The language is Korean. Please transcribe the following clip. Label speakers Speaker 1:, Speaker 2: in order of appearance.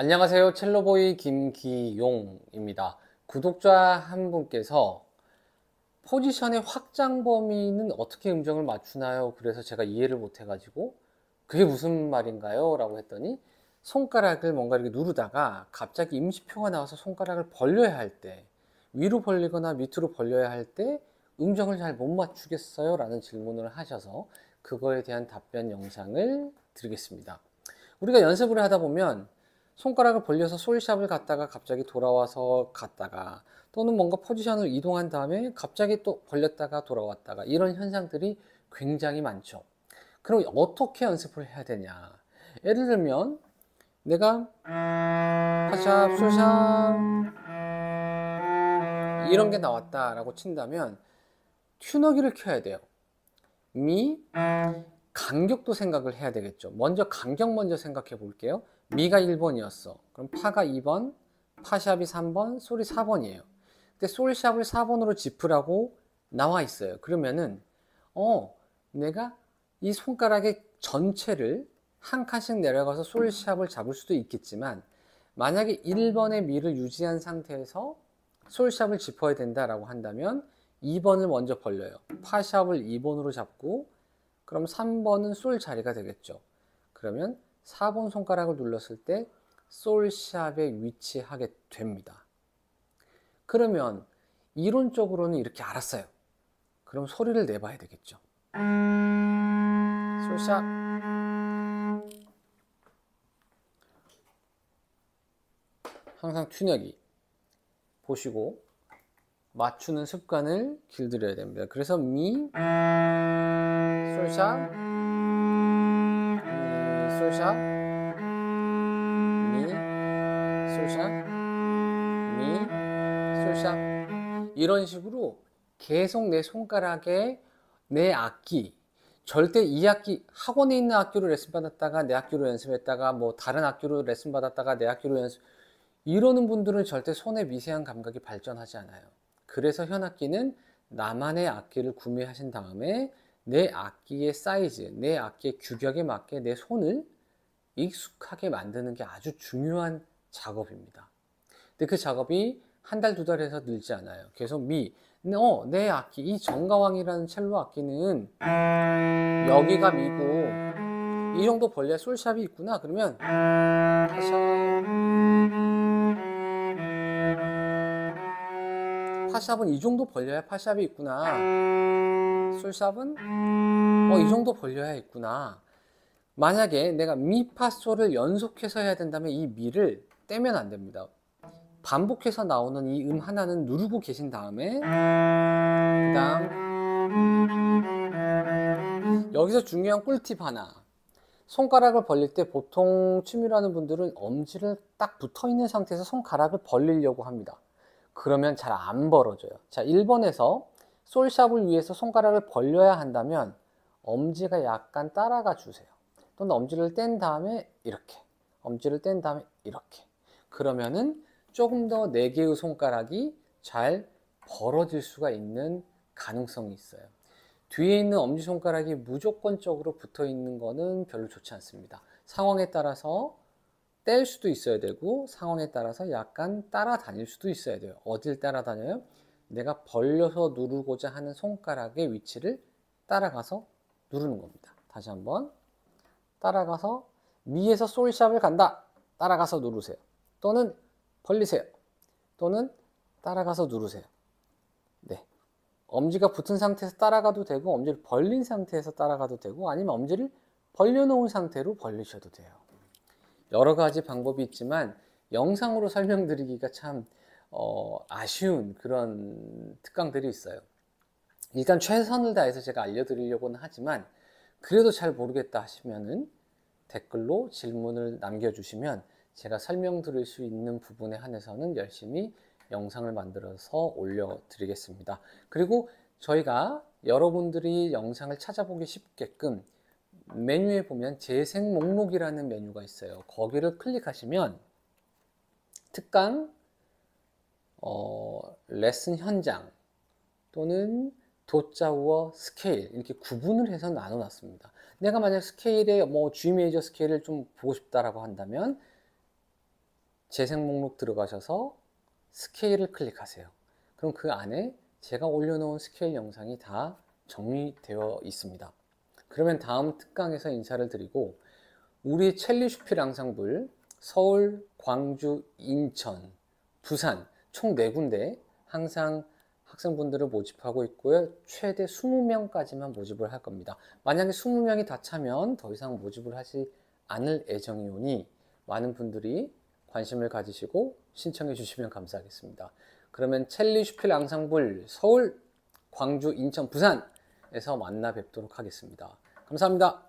Speaker 1: 안녕하세요. 첼로보이 김기용입니다. 구독자 한 분께서 포지션의 확장 범위는 어떻게 음정을 맞추나요? 그래서 제가 이해를 못 해가지고 그게 무슨 말인가요? 라고 했더니 손가락을 뭔가 이렇게 누르다가 갑자기 임시표가 나와서 손가락을 벌려야 할 때 위로 벌리거나 밑으로 벌려야 할 때 음정을 잘 못 맞추겠어요? 라는 질문을 하셔서 그거에 대한 답변 영상을 드리겠습니다. 우리가 연습을 하다 보면 손가락을 벌려서 솔샵을 갔다가 갑자기 돌아와서 갔다가 또는 뭔가 포지션을 이동한 다음에 갑자기 또 벌렸다가 돌아왔다가 이런 현상들이 굉장히 많죠. 그럼 어떻게 연습을 해야 되냐? 예를 들면 내가 파샵, 솔샵 이런 게 나왔다라고 친다면 튜너기를 켜야 돼요. 미, 간격도 생각을 해야 되겠죠. 먼저 간격 먼저 생각해 볼게요. 미가 1번이었어. 그럼 파가 2번, 파샵이 3번, 솔이 4번이에요. 근데 솔샵을 4번으로 짚으라고 나와 있어요. 그러면은 어, 내가 이 손가락의 전체를 한 칸씩 내려가서 솔샵을 잡을 수도 있겠지만 만약에 1번의 미를 유지한 상태에서 솔샵을 짚어야 된다라고 한다면 2번을 먼저 벌려요. 파샵을 2번으로 잡고 그럼 3번은 솔 자리가 되겠죠. 그러면 4번 손가락을 눌렀을 때 솔샵에 위치하게 됩니다. 그러면 이론적으로는 이렇게 알았어요. 그럼 소리를 내봐야 되겠죠. 솔샵 항상 튜너기 보시고 맞추는 습관을 길들여야 됩니다. 그래서 미 솔샵 솔샤 미 솔샤 미 솔샤 이런 식으로 계속 내 손가락에 내 악기 절대 이 악기 학원에 있는 악기로 레슨 받았다가 내 악기로 연습했다가 뭐 다른 악기로 레슨 받았다가 내 악기로 연습 이러는 분들은 절대 손의 미세한 감각이 발전하지 않아요. 그래서 현악기는 나만의 악기를 구매하신 다음에 내 악기의 사이즈, 내 악기의 규격에 맞게 내 손을 익숙하게 만드는 게 아주 중요한 작업입니다. 근데 그 작업이 한 달, 두 달 해서 늘지 않아요. 계속 미, 어, 내 악기, 이 정가왕이라는 첼로 악기는 여기가 미고 이 정도 벌레 솔샵이 있구나. 그러면 다시 파샵은 이 정도 벌려야 파샵이 있구나. 솔샵은 어, 이 정도 벌려야 있구나. 만약에 내가 미파솔을 연속해서 해야 된다면 이 미를 떼면 안 됩니다. 반복해서 나오는 이 음 하나는 누르고 계신 다음에 그다음 여기서 중요한 꿀팁 하나 손가락을 벌릴 때 보통 취미로 하는 분들은 엄지를 딱 붙어 있는 상태에서 손가락을 벌리려고 합니다 그러면 잘 안 벌어져요 자 1번에서 솔샵을 위해서 손가락을 벌려야 한다면 엄지가 약간 따라가 주세요 또는 엄지를 뗀 다음에 이렇게 엄지를 뗀 다음에 이렇게 그러면은 조금 더 네 개의 손가락이 잘 벌어질 수가 있는 가능성이 있어요. 뒤에 있는 엄지손가락이 무조건적으로 붙어 있는 거는 별로 좋지 않습니다. 상황에 따라서 뗄 수도 있어야 되고 상황에 따라서 약간 따라다닐 수도 있어야 돼요. 어딜 따라다녀요? 내가 벌려서 누르고자 하는 손가락의 위치를 따라가서 누르는 겁니다. 다시 한번 따라가서 미에서 솔샵을 간다. 따라가서 누르세요. 또는 벌리세요. 또는 따라가서 누르세요. 네. 엄지가 붙은 상태에서 따라가도 되고 엄지를 벌린 상태에서 따라가도 되고 아니면 엄지를 벌려놓은 상태로 벌리셔도 돼요. 여러 가지 방법이 있지만 영상으로 설명드리기가 참 어, 아쉬운 그런 특강들이 있어요. 일단 최선을 다해서 제가 알려드리려고는 하지만 그래도 잘 모르겠다 하시면은 댓글로 질문을 남겨주시면 제가 설명드릴 수 있는 부분에 한해서는 열심히 영상을 만들어서 올려드리겠습니다. 그리고 저희가 여러분들이 영상을 찾아보기 쉽게끔 메뉴에 보면 재생 목록이라는 메뉴가 있어요. 거기를 클릭하시면 특강, 어, 레슨 현장 또는 도자와 우 스케일 이렇게 구분을 해서 나눠놨습니다. 내가 만약 스케일에 뭐 G 메이저 스케일을 좀 보고 싶다라고 한다면 재생 목록 들어가셔서 스케일을 클릭하세요. 그럼 그 안에 제가 올려놓은 스케일 영상이 다 정리되어 있습니다. 그러면 다음 특강에서 인사를 드리고 우리 첼리슈필 앙상블 서울, 광주, 인천, 부산 총 네 군데 항상 학생분들을 모집하고 있고요. 최대 20명까지만 모집을 할 겁니다. 만약에 20명이 다 차면 더 이상 모집을 하지 않을 예정이오니 많은 분들이 관심을 가지시고 신청해 주시면 감사하겠습니다. 그러면 첼리 슈필 앙상블 서울, 광주, 인천, 부산에서 만나 뵙도록 하겠습니다. 감사합니다.